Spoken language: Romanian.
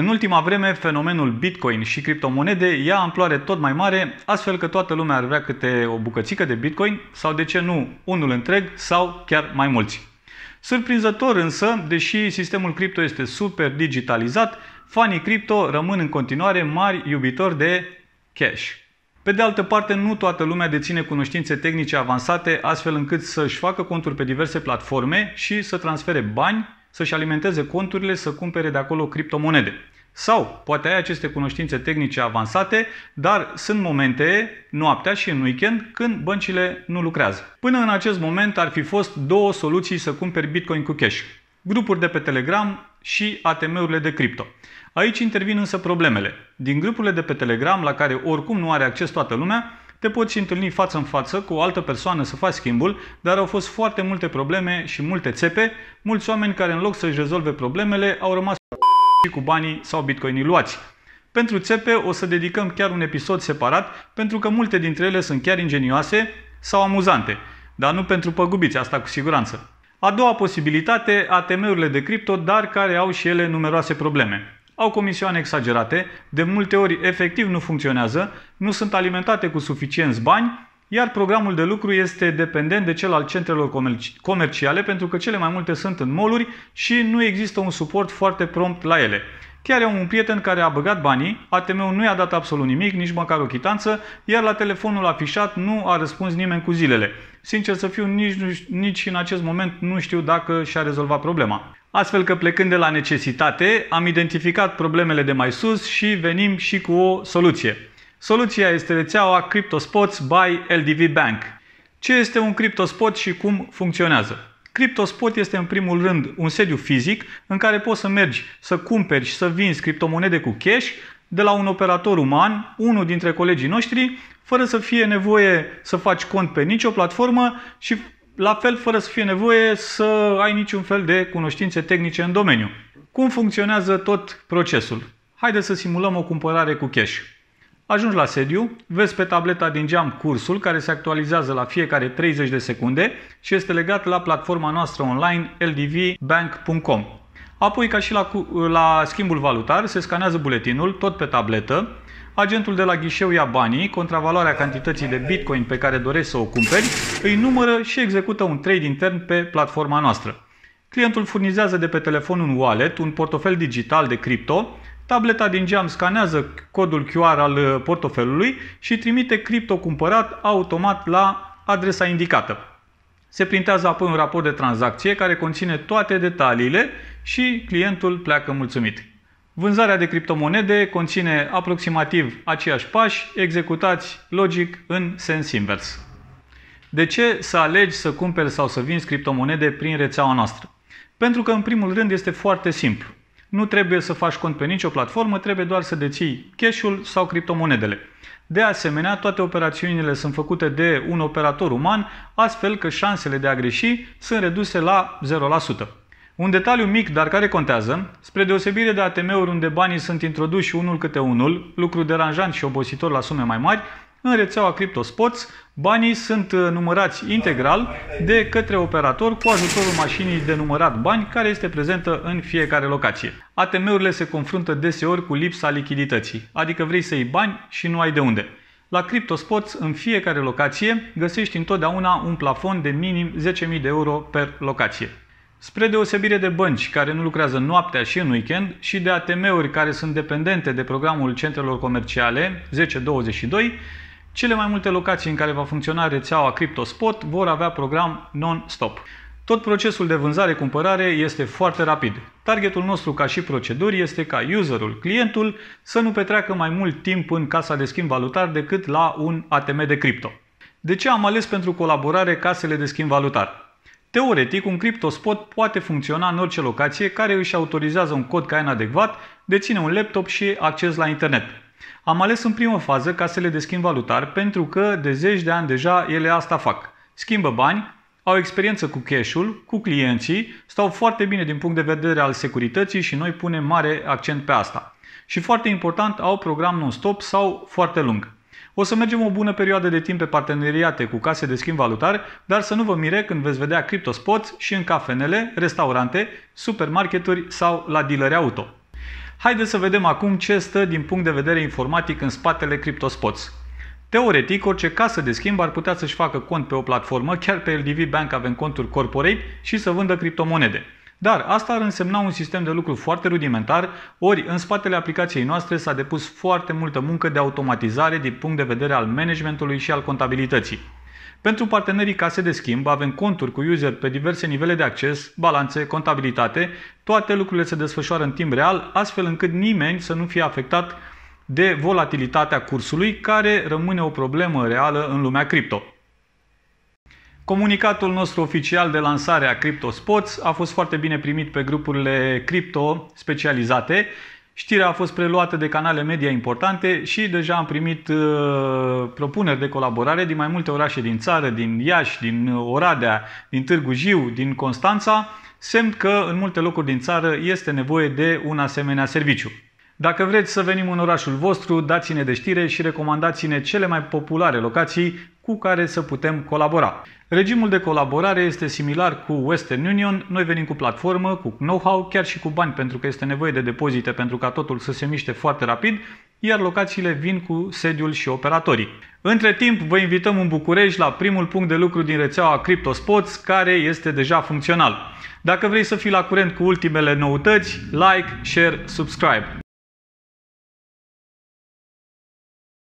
În ultima vreme, fenomenul Bitcoin și criptomonede ia amploare tot mai mare, astfel că toată lumea ar vrea câte o bucățică de Bitcoin sau, de ce nu, unul întreg sau chiar mai mulți. Surprinzător însă, deși sistemul cripto este super digitalizat, fanii cripto rămân în continuare mari iubitori de cash. Pe de altă parte, nu toată lumea deține cunoștințe tehnice avansate astfel încât să-și facă conturi pe diverse platforme și să transfere bani să-și alimenteze conturile, să cumpere de acolo criptomonede. Sau poate ai aceste cunoștințe tehnice avansate, dar sunt momente, noaptea și în weekend, când băncile nu lucrează. Până în acest moment ar fi fost două soluții să cumperi Bitcoin cu cash. Grupuri de pe Telegram și ATM-urile de cripto. Aici intervin însă problemele. Din grupurile de pe Telegram, la care oricum nu are acces toată lumea, te poți întâlni față în față cu o altă persoană să faci schimbul, dar au fost foarte multe probleme și multe țepe, mulți oameni care în loc să-și rezolve problemele au rămas și cu banii sau bitcoinii luați. Pentru țepe o să dedicăm chiar un episod separat, pentru că multe dintre ele sunt chiar ingenioase sau amuzante, dar nu pentru păgubiți, asta cu siguranță. A doua posibilitate, ATM-urile de cripto, dar care au și ele numeroase probleme au comisioane exagerate, de multe ori efectiv nu funcționează, nu sunt alimentate cu suficienți bani, iar programul de lucru este dependent de cel al centrelor comerci- comerciale pentru că cele mai multe sunt în moluri și nu există un suport foarte prompt la ele. Chiar am un prieten care a băgat banii, ATM-ul nu i-a dat absolut nimic, nici măcar o chitanță, iar la telefonul afișat nu a răspuns nimeni cu zilele. Sincer să fiu, nici, nici în acest moment nu știu dacă și-a rezolvat problema. Astfel că plecând de la necesitate, am identificat problemele de mai sus și venim și cu o soluție. Soluția este rețeaua CryptoSpots by LDV Bank. Ce este un CryptoSpot și cum funcționează? CryptoSpot este în primul rând un sediu fizic în care poți să mergi să cumperi și să vinzi criptomonede cu cash de la un operator uman, unul dintre colegii noștri, fără să fie nevoie să faci cont pe nicio platformă și la fel fără să fie nevoie să ai niciun fel de cunoștințe tehnice în domeniu. Cum funcționează tot procesul? Haideți să simulăm o cumpărare cu cash. Ajungi la sediu, vezi pe tableta din geam cursul care se actualizează la fiecare 30 de secunde și este legat la platforma noastră online ldvbank.com. Apoi, ca și la, la schimbul valutar, se scanează buletinul, tot pe tabletă, agentul de la ghișeu ia banii, contravaloarea cantității de bitcoin pe care dorești să o cumperi, îi numără și execută un trade intern pe platforma noastră. Clientul furnizează de pe telefon un wallet, un portofel digital de cripto, tableta din geam scanează codul QR al uh, portofelului și trimite cripto cumpărat automat la adresa indicată. Se printează apoi un raport de tranzacție care conține toate detaliile și clientul pleacă mulțumit. Vânzarea de criptomonede conține aproximativ aceiași pași executați logic în sens invers. De ce să alegi să cumperi sau să vinzi criptomonede prin rețeaua noastră? Pentru că, în primul rând, este foarte simplu. Nu trebuie să faci cont pe nicio platformă, trebuie doar să deții cash-ul sau criptomonedele. De asemenea, toate operațiunile sunt făcute de un operator uman, astfel că șansele de a greși sunt reduse la 0%. Un detaliu mic, dar care contează, spre deosebire de ATM-uri unde banii sunt introduși unul câte unul, lucru deranjant și obositor la sume mai mari, în rețeaua CryptoSports, banii sunt uh, numărați integral de către operator cu ajutorul mașinii de numărat bani care este prezentă în fiecare locație. ATM-urile se confruntă deseori cu lipsa lichidității, adică vrei să iei bani și nu ai de unde. La CryptoSports, în fiecare locație, găsești întotdeauna un plafon de minim 10.000 de euro per locație. Spre deosebire de bănci care nu lucrează noaptea și în weekend și de ATM-uri care sunt dependente de programul centrelor comerciale 1022, cele mai multe locații în care va funcționa rețeaua CryptoSpot vor avea program non-stop. Tot procesul de vânzare-cumpărare este foarte rapid. Targetul nostru ca și proceduri este ca userul, clientul, să nu petreacă mai mult timp în casa de schimb valutar decât la un ATM de cripto. De ce am ales pentru colaborare casele de schimb valutar? Teoretic, un CryptoSpot poate funcționa în orice locație care își autorizează un cod CAN adecvat, deține un laptop și acces la internet. Am ales în primă fază casele de schimb valutar pentru că de zeci de ani deja ele asta fac. Schimbă bani, au experiență cu cash-ul, cu clienții, stau foarte bine din punct de vedere al securității și noi punem mare accent pe asta. Și foarte important, au program non-stop sau foarte lung. O să mergem o bună perioadă de timp pe parteneriate cu case de schimb valutar, dar să nu vă mire când veți vedea CryptoSpots și în cafenele, restaurante, supermarketuri sau la dealeri auto. Haideți să vedem acum ce stă din punct de vedere informatic în spatele CryptoSpots. Teoretic, orice casă de schimb ar putea să-și facă cont pe o platformă, chiar pe LDV Bank avem conturi corporate și să vândă criptomonede. Dar asta ar însemna un sistem de lucru foarte rudimentar, ori în spatele aplicației noastre s-a depus foarte multă muncă de automatizare din punct de vedere al managementului și al contabilității. Pentru partenerii case de schimb avem conturi cu user pe diverse nivele de acces, balanțe, contabilitate, toate lucrurile se desfășoară în timp real, astfel încât nimeni să nu fie afectat de volatilitatea cursului, care rămâne o problemă reală în lumea cripto. Comunicatul nostru oficial de lansare a CryptoSpots a fost foarte bine primit pe grupurile cripto specializate Știrea a fost preluată de canale media importante și deja am primit uh, propuneri de colaborare din mai multe orașe din țară, din Iași, din Oradea, din Târgu Jiu, din Constanța, semn că în multe locuri din țară este nevoie de un asemenea serviciu. Dacă vreți să venim în orașul vostru, dați-ne de știre și recomandați-ne cele mai populare locații cu care să putem colabora. Regimul de colaborare este similar cu Western Union, noi venim cu platformă, cu know-how, chiar și cu bani pentru că este nevoie de depozite pentru ca totul să se miște foarte rapid, iar locațiile vin cu sediul și operatorii. Între timp, vă invităm în București la primul punct de lucru din rețeaua CryptoSpots, care este deja funcțional. Dacă vrei să fii la curent cu ultimele noutăți, like, share, subscribe.